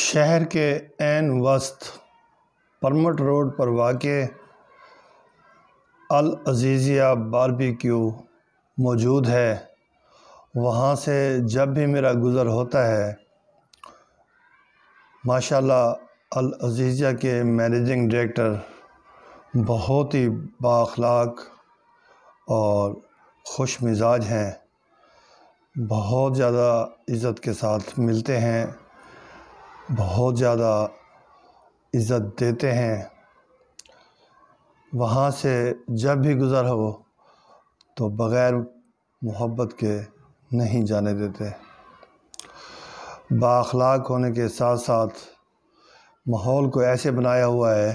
शहर के एन वस्त परमट रोड पर वाक़ अल अजीज़िया बारबेक्यू मौजूद है वहाँ से जब भी मेरा गुज़र होता है माशाल्लाह अल अजीज़िया के मैनेजिंग डायरेक्टर बहुत ही बाखलाक और खुश मिजाज हैं बहुत ज़्यादा इज़्ज़त के साथ मिलते हैं बहुत ज़्यादा इज़्ज़त देते हैं वहाँ से जब भी गुज़र हो तो बग़ैर मोहब्बत के नहीं जाने देते बाखलाक होने के साथ साथ माहौल को ऐसे बनाया हुआ है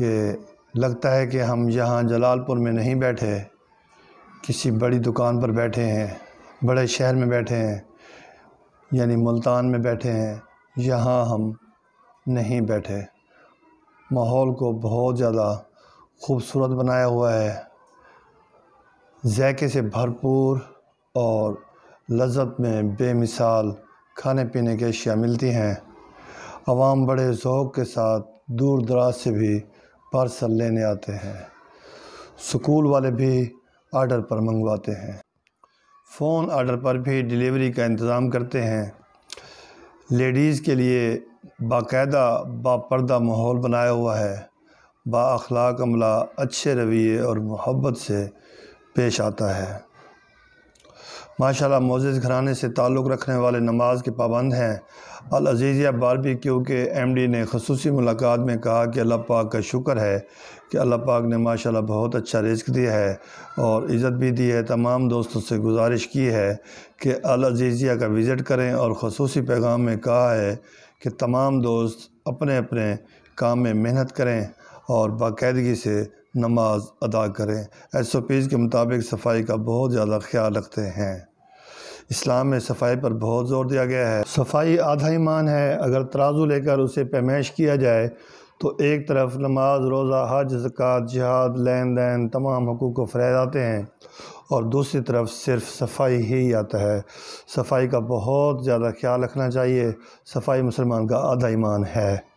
कि लगता है कि हम यहाँ जलालपुर में नहीं बैठे किसी बड़ी दुकान पर बैठे हैं बड़े शहर में बैठे हैं यानी मुल्तान में बैठे हैं यहाँ हम नहीं बैठे माहौल को बहुत ज़्यादा खूबसूरत बनाया हुआ है जैके से भरपूर और लज्जत में बेमिसाल खाने पीने की अशिया मिलती हैं आवाम बड़े ओक़ के साथ दूर दराज से भी पार्सल लेने आते हैं स्कूल वाले भी आर्डर पर मंगवाते हैं फ़ोन आर्डर पर भी डिलीवरी का इंतज़ाम करते हैं लेडीज़ के लिए बाकायदा बापर्दा माहौल बनाया हुआ है बाखलाक अमला अच्छे रवैये और मोहब्बत से पेश आता है माशाल्लाह मोज़ घराने से ताल्लुक़ रखने वाले नमाज के पाबंद हैं अल अजीज़िया बारबी क्यू के एम डी ने खसूसी मुलाकात में कहा कि अल्लाह पाक का शुक्र है कि अल्लाह पाक ने माशाल्लाह बहुत अच्छा रिस्क दिया है और इज़्ज़त भी दी है तमाम दोस्तों से गुजारिश की है कि अल अजीज़िया का विज़िट करें और खसूसी पैगाम में कहा है कि तमाम दोस्त अपने अपने काम में मेहनत करें और बाकायदगी से नमाज अदा करें एस ओ पीज़ के मुताबिक सफाई का बहुत ज़्यादा ख्याल रखते हैं इस्लाम में सफाई पर बहुत ज़ोर दिया गया है सफाई आधा ईमान है अगर तराजू लेकर उसे पैमाइश किया जाए तो एक तरफ नमाज रोज़ा हज जक़ात जहाद लेन देन तमाम हकूक़ फ़रैद आते हैं और दूसरी तरफ सिर्फ सफाई ही आता है सफाई का बहुत ज़्यादा ख्याल रखना चाहिए सफाई मुसलमान का आधा ईमान है